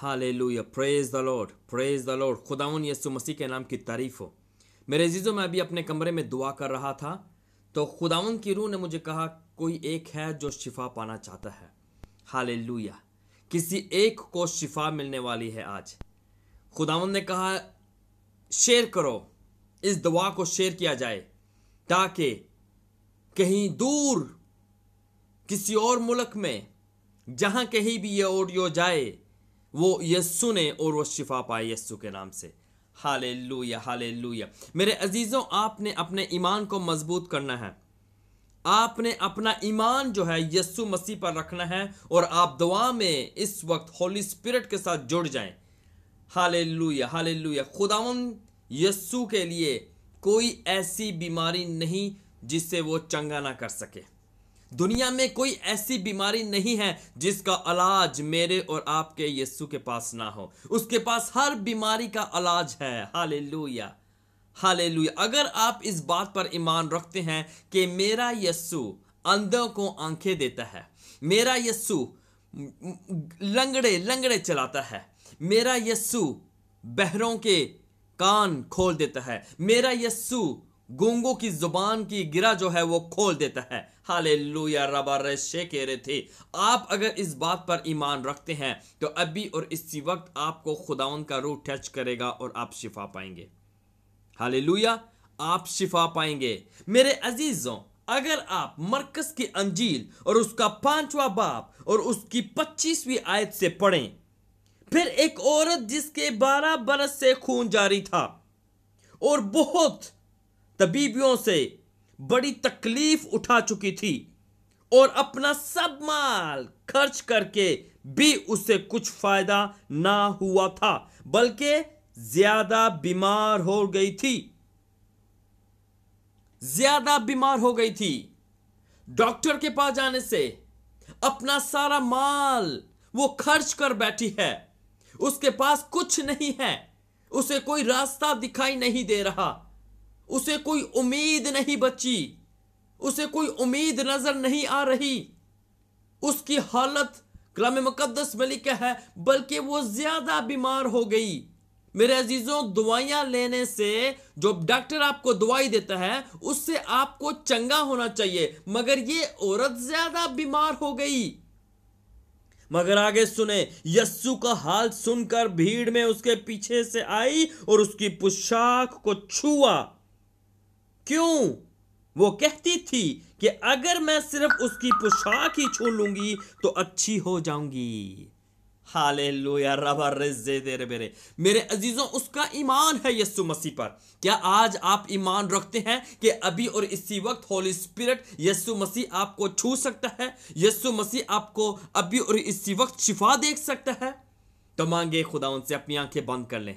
hallelujah praise the Lord praise the Lord खुदाउन यसु मसीह के नाम की तारीफ़ हो मेरे अजीज़ों में अभी अपने कमरे में दुआ कर रहा था तो खुदाउन की रूह ने मुझे कहा कोई एक है जो शिफा पाना चाहता है हालेलुया किसी एक को शिफा मिलने वाली है आज खुदावन ने कहा शेयर करो इस दुआ को शेयर किया जाए ताकि कहीं दूर किसी और मुल्क में जहाँ कहीं भी ये ऑडियो जाए वो यस्सु ने और वो शिफा पाए यस्सु के नाम से हाले लूया मेरे अजीज़ों आपने अपने ईमान को मजबूत करना है आपने अपना ईमान जो है यस्सु मसीह पर रखना है और आप दुआ में इस वक्त होली स्पिरिट के साथ जुड़ जाएं हाले लूया हाले लूया खुदावन यस्सु के लिए कोई ऐसी बीमारी नहीं जिससे वो चंगा ना कर सके दुनिया में कोई ऐसी बीमारी नहीं है जिसका इलाज मेरे और आपके यीशु के पास ना हो उसके पास हर बीमारी का इलाज है हाले हाले अगर आप इस बात पर ईमान रखते हैं कि मेरा यस्सु अंधों को आंखें देता है मेरा यस्सु लंगड़े लंगड़े चलाता है मेरा यस्सु बहरों के कान खोल देता है मेरा यस्सु गूंगों की जुबान की गिरा जो है वो खोल देता है हाले लूया रबर रहे थे आप अगर इस बात पर ईमान रखते हैं तो अभी और इसी वक्त आपको खुदाउन का रूह टच करेगा और आप शिफा पाएंगे हाले लुया आप शिफा पाएंगे मेरे अजीजों अगर आप मरकज की अंजील और उसका पांचवा बाप और उसकी पच्चीसवीं आयत से पढ़ें फिर एक औरत जिसके बारह बरस से खून जारी था और बहुत तबीबियों से बड़ी तकलीफ उठा चुकी थी और अपना सब माल खर्च करके भी उसे कुछ फायदा ना हुआ था बल्कि ज्यादा बीमार हो गई थी ज्यादा बीमार हो गई थी डॉक्टर के पास जाने से अपना सारा माल वो खर्च कर बैठी है उसके पास कुछ नहीं है उसे कोई रास्ता दिखाई नहीं दे रहा उसे कोई उम्मीद नहीं बची उसे कोई उम्मीद नजर नहीं आ रही उसकी हालत कलाम मुकदस में लिखा है बल्कि वो ज्यादा बीमार हो गई मेरे अजीजों दवाइयां लेने से जो डॉक्टर आपको दवाई देता है उससे आपको चंगा होना चाहिए मगर ये औरत ज्यादा बीमार हो गई मगर आगे सुने यस्सु का हाल सुनकर भीड़ में उसके पीछे से आई और उसकी पोशाक को छुआ क्यों वो कहती थी कि अगर मैं सिर्फ उसकी पोशाक ही छू लूंगी तो अच्छी हो जाऊंगी हाले लोया रबा रजे मेरे मेरे अजीज़ों उसका ईमान है यस्सु मसीह पर क्या आज आप ईमान रखते हैं कि अभी और इसी वक्त होली स्पिरिट यस्सु मसीह आपको छू सकता है यस्सु मसीह आपको अभी और इसी वक्त शिफा देख सकता है तो मांगे खुदा उनसे अपनी आंखें बंद कर लें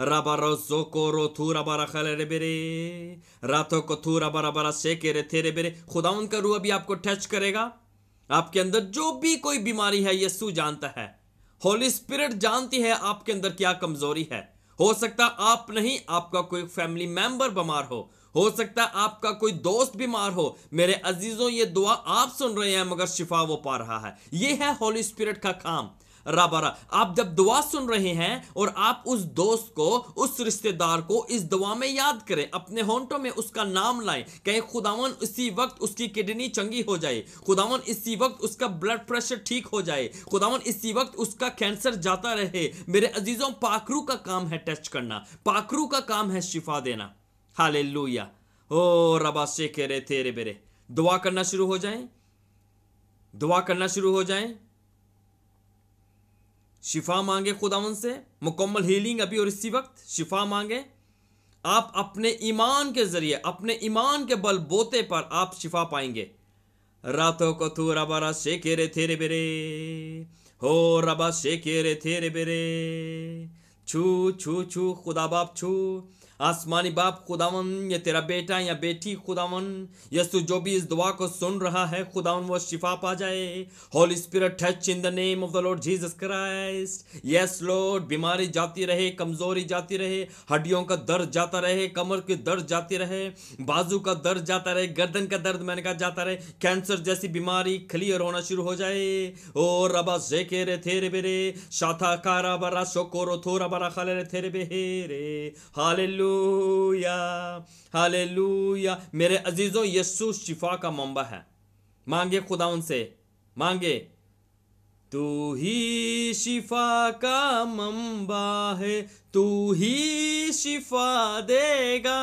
रातों को थू रबा रबा से के रे थे रे बेरे खुदा उनका रूह अभी आपको टच करेगा आपके अंदर जो भी कोई बीमारी है यस्सु जानता है होली स्पिरिट जानती है आपके अंदर क्या कमजोरी है हो सकता आप नहीं आपका कोई फैमिली मेंबर बीमार हो हो सकता आपका कोई दोस्त बीमार हो मेरे अजीजों ये दुआ आप सुन रहे हैं मगर शिफा वो पा रहा है ये है होली स्पिरिट का काम रबरा आप जब दुआ सुन रहे हैं और आप उस दोस्त को उस रिश्तेदार को इस दुआ में याद करें अपने होंटों में उसका नाम लाएं कहें खुदावन इसी वक्त उसकी किडनी चंगी हो जाए खुदावन इसी वक्त उसका ब्लड प्रेशर ठीक हो जाए खुदावन इसी वक्त उसका कैंसर जाता रहे मेरे अजीजों पाखरू का काम है टच करना पाखरू का काम है शिफा देना हाले लुया ओ रबा से कह रहे तेरे बेरे दुआ करना शुरू हो जाए दुआ करना शुरू हो जाए शिफा मांगे खुदावन से मुकम्मल हीलिंग अभी और इसी वक्त शिफा मांगे आप अपने ईमान के ज़रिए अपने ईमान के बल बोते पर आप शिफा पाएंगे रातों को तू रबा शेखे रे थेरे बेरे हो रबा शेखे रे थेरे बेरे छू छू छू खुदा बाप छू आसमानी बाप खुदावन या तेरा बेटा या बेटी खुदावन यसु जो भी इस दुआ को सुन रहा है खुदावन वो शिफा पा जाए holy spirit touch in the name of the Lord Jesus Christ yes Lord बीमारी जाती रहे कमजोरी जाती रहे हड्डियों का दर्द जाता रहे कमर की दर्द जाती रहे बाजू का दर्द जाता रहे गर्दन का दर्द मैंने कहा जाता रहे कैंसर जैसी बीमारी क्लियर होना शुरू हो जाए ओ रबा जे के रे थे बेरे शाथा कारा बरा शोको रो थोरा बरा खाले रे थे रे बेरे हालेलुया हालेलुया हालेलुया मेरे अजीज़ों यस्सु शिफा का मंबा है मांगे खुदा उनसे मांगे तू ही शिफा का मम्बा है तू ही शिफा देगा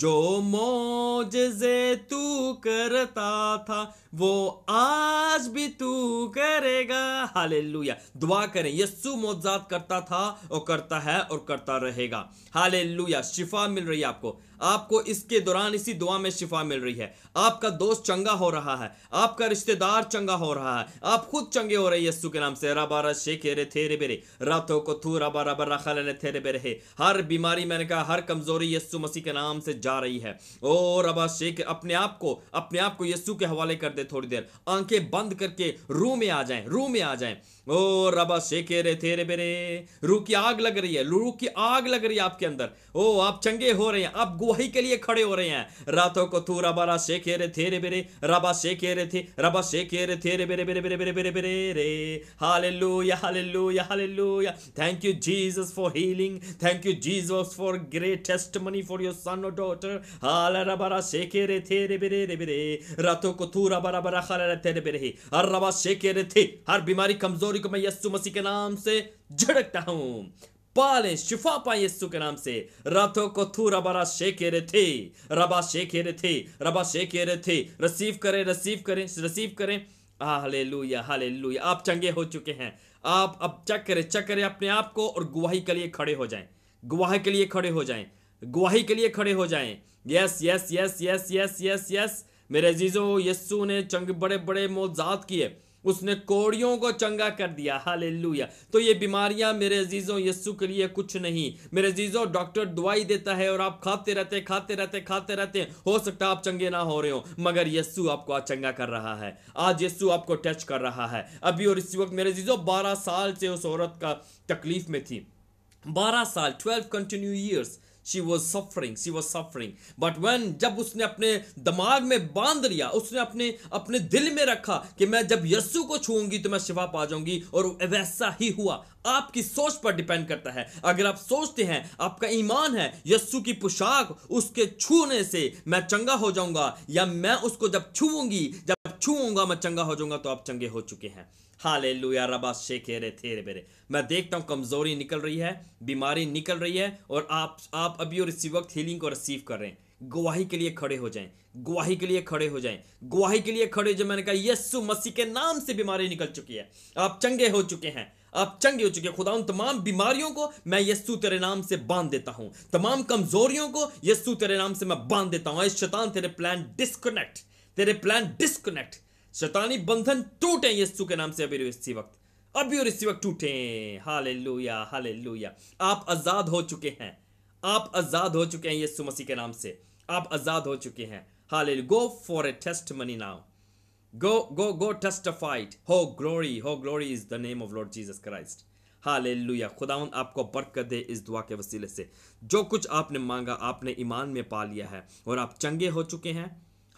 जो मौजे तू करता था वो आज भी तू करेगा हालेलुया दुआ करें यस्सु मौजात करता था और करता है और करता रहेगा हालेलुया शिफा मिल रही है आपको आपको इसके दौरान इसी दुआ में शिफा मिल रही है आपका दोस्त चंगा हो रहा है आपका रिश्तेदार चंगा हो रहा है आप खुद चंगे हो रहे यस्सु के नाम से रबा शेख रे थेरे बेरे रातों को थू रबा रबा रखा ले थेरे बेरे हर बीमारी मैंने कहा हर कमजोरी यस्सु मसीह के नाम से जा रही है ओ रबा शेख अपने आप को अपने आप को यस्सु के हवाले कर दे थोड़ी देर आंखें बंद करके रू में आ जाए रू में आ जाए ओ रबा शेखे रे थेरे बेरे रू की आग लग रही है रू की आग लग रही है आपके अंदर ओ आप चंगे हो रहे हैं आप गुआ वही के लिए खड़े हो रहे हैं रातों को तू रबा रा से खेरे थेरे बेरे रबा से खेरे थे रबा से खेरे थेरे बेरे बेरे बेरे बेरे बेरे बेरे रे हाले हाले या या हाले हालेलुया या thank you Jesus for healing thank you Jesus for greatest money for your son और डॉटर हाल रा से खेरे थेरे बेरे रे बेरे रातों को तू रबा रा बरा खाला तेरे बेरे ही हर रबा से खेरे थे हर बीमारी कमजोरी को मैं यस्सु मसीह के नाम से झड़कता हूँ पालें शिफा पाए यस्सु के नाम से राथो को थू रबारा रे थे रबा रे थे रबा रे थे रसीव करें रसीव करें रसीव करें हले लुया हले लुया आप चंगे हो चुके हैं आप अब चक करें चक करें अपने आप को और गुवाही के लिए खड़े हो जाएं गुवाही के लिए खड़े हो जाएं गुवाही के लिए खड़े हो जाएं yes yes yes yes yes yes yes मेरे अजीज़ों यस्सु ने चंग बड़े बड़े मोजात किए उसने कोड़ियों को चंगा कर दिया हाल तो ये बीमारियां मेरे अजीज़ों यस्सु के लिए कुछ नहीं मेरे अजीज़ों डॉक्टर दवाई देता है और आप खाते रहते खाते रहते खाते रहते हो सकता आप चंगे ना हो रहे हो मगर यस्सु आपको आज चंगा कर रहा है आज यस्सु आपको टच कर रहा है अभी और इस वक्त मेरे अजीज़ों बारह साल से उस औरत का तकलीफ में थी बारह साल twelve continue years she was suffering she was suffering but one जब उसने अपने दिमाग में बांध लिया उसने अपने अपने दिल में रखा कि मैं जब यस्सु को छूंगी तो मैं शिवा पा जाऊंगी और वैसा ही हुआ आपकी सोच पर डिपेंड करता है अगर आप सोचते हैं आपका ईमान है यस्सु की पोशाक उसके छूने से मैं चंगा हो जाऊंगा या मैं उसको जब छूंगी जब छूंगा मैं चंगा हो जाऊंगा तो आप चंगे हो चुके हैं हाले लुया रबा शेखेरे थेरे बेरे मैं देखता हूँ कमज़ोरी निकल रही है बीमारी निकल रही है और आप आप अभी और इसी वक्त हीलिंग को रिसीव कर रहे हैं गवाही के लिए खड़े हो जाएं गवाही के लिए खड़े हो जाएं गवाही के लिए खड़े जो मैंने कहा यस्सु मसीह के नाम से बीमारी निकल चुकी है आप चंगे हो चुके हैं आप चंगे हो चुके हैं खुदा उन तमाम बीमारियों को मैं यस्सु तेरे नाम से बांध देता हूं तमाम कमजोरियों को यस्सु तेरे नाम से मैं बांध देता हूं शैतान तेरे प्लान डिस्कनेक्ट तेरे प्लान डिस्कनेक्ट शैतानी बंधन टूटे यस्सु के नाम से अभी इसी वक्त अभी और इसी वक्त टूटे हालेलुया हालेलुया आप आजाद हो चुके हैं आप आजाद हो चुके हैं यस्सु मसीह के नाम से आप आजाद हो चुके हैं hallelujah go for a testimony now go go go testified हो ग्लोरी हो glory is the name of Lord Jesus Christ hallelujah खुदावन आपको बरकत दे इस दुआ के वसीले से जो कुछ आपने मांगा आपने ईमान में पा लिया है और आप चंगे हो चुके हैं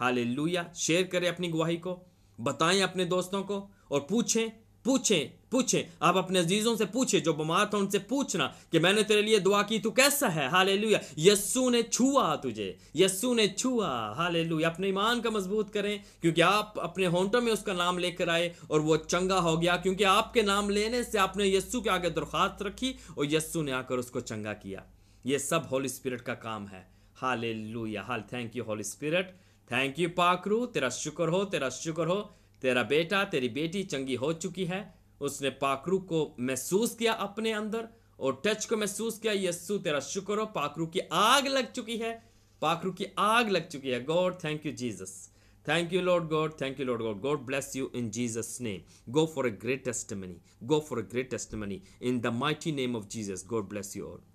हालेलुया शेयर करें अपनी गुवाही को बताएं अपने दोस्तों को और पूछें पूछें पूछें आप अपने अजीजों से पूछें जो बीमार था उनसे पूछना कि मैंने तेरे लिए दुआ की तू कैसा है हाले लुया यस्सू ने छुआ तुझे यस्सू ने छुआ हाले लुया अपने ईमान का मजबूत करें क्योंकि आप अपने होंटों में उसका नाम लेकर आए और वो चंगा हो गया क्योंकि आपके नाम लेने से आपने यस्सू के आगे दरख्वास्त रखी और यस्सू ने आकर उसको चंगा किया ये सब होली स्पिरिट का काम है हाले लुया हाल thank you holy spirit thank you पाखरू तेरा शुक्र हो तेरा शुक्र हो तेरा बेटा तेरी बेटी चंगी हो चुकी है उसने पाखरू को महसूस किया अपने अंदर और टच को महसूस किया यस्सु तेरा शुक्र हो पाखरू की आग लग चुकी है पाखरू की आग लग चुकी है God thank you Jesus thank you Lord God thank you Lord God God bless you in Jesus name go for a great testimony go for a great testimony in the mighty name of Jesus God bless you all